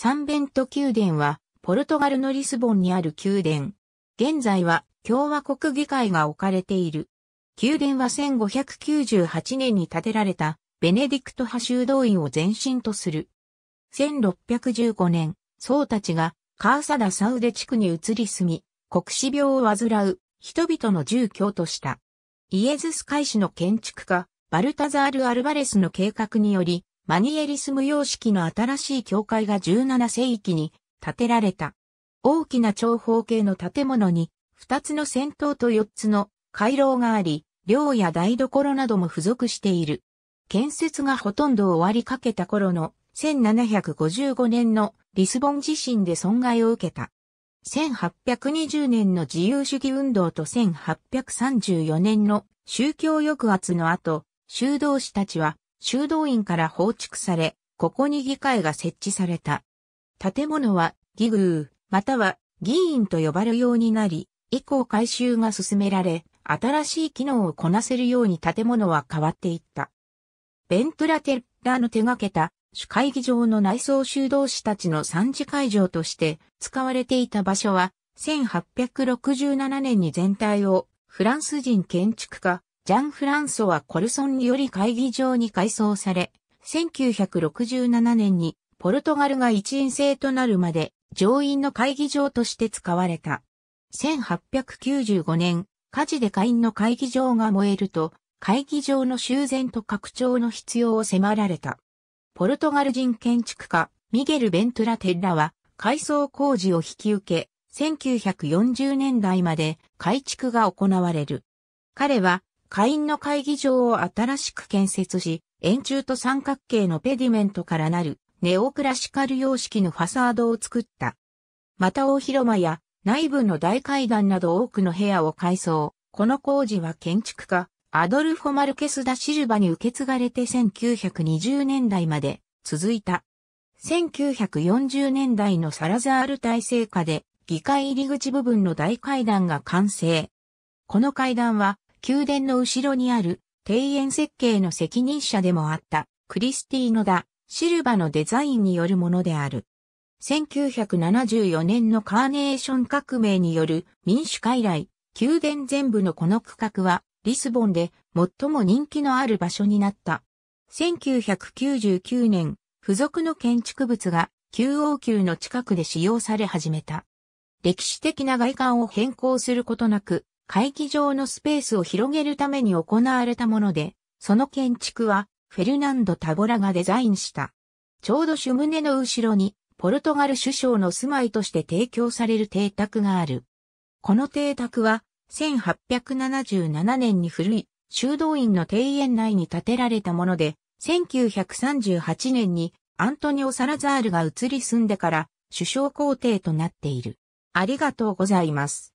サンベント宮殿は、ポルトガルのリスボンにある宮殿。現在は共和国議会が置かれている。宮殿は1598年に建てられたベネディクト派修道院を前身とする。1615年、僧たちがカーサダサウデ地区に移り住み、国死病を患う人々の住居とした。イエズス会士の建築家、バルタザール・アルバレスの計画により、マニエリスム様式の新しい教会が17世紀に建てられた。大きな長方形の建物に2つの戦闘と4つの回廊があり、寮や台所なども付属している。建設がほとんど終わりかけた頃の1755年のリスボン地震で損害を受けた。1820年の自由主義運動と1834年の宗教抑圧の後、修道士たちは修道院から放逐され、ここに議会が設置された。建物は、義ー、または議員と呼ばれるようになり、以降改修が進められ、新しい機能をこなせるように建物は変わっていった。ベントラテッラの手掛けた主会議場の内装修道士たちの三次会場として使われていた場所は1867年に全体をフランス人建築家ジャン・フランソはコルソンにより会議場に改装され、1967年にポルトガルが一員制となるまで上院の会議場として使われた。1895年、火事で下院の会議場が燃えると、会議場の修繕と拡張の必要を迫られた。ポルトガル人建築家、ミゲル・ベントラ・テッラは、改装工事を引き受け、1940年代まで改築が行われる。彼は下院の会議場を新しく建設し、円柱と三角形のペディメントからなるネオクラシカル様式のファサードを作った。また大広間や内部の大階段など多くの部屋を改装。この工事は建築家、アドルフォ・マルケス・ダ・シルバに受け継がれて1920年代まで続いた。1940年代のサラザール体制下で議会入り口部分の大階段が完成。この階段は宮殿の後ろにある庭園設計の責任者でもあったクリスティーノ・ダ・シルバのデザインによるものである。1974年のカーネーション革命による民主化以来、宮殿全部のこの区画はリスボンで最も人気のある場所になった。1999年、付属の建築物が旧王宮の近くで使用され始めた。歴史的な外観を変更することなく、会議場のスペースを広げるために行われたもので、その建築はフェルナンド・タボラがデザインした。ちょうど主胸の後ろに、ポルトガル首相の住まいとして提供される邸宅がある。この邸宅は、1877年に古い修道院の庭園内に建てられたもので、1938年にアントニオ・サラザールが移り住んでから首相皇帝となっている。ありがとうございます。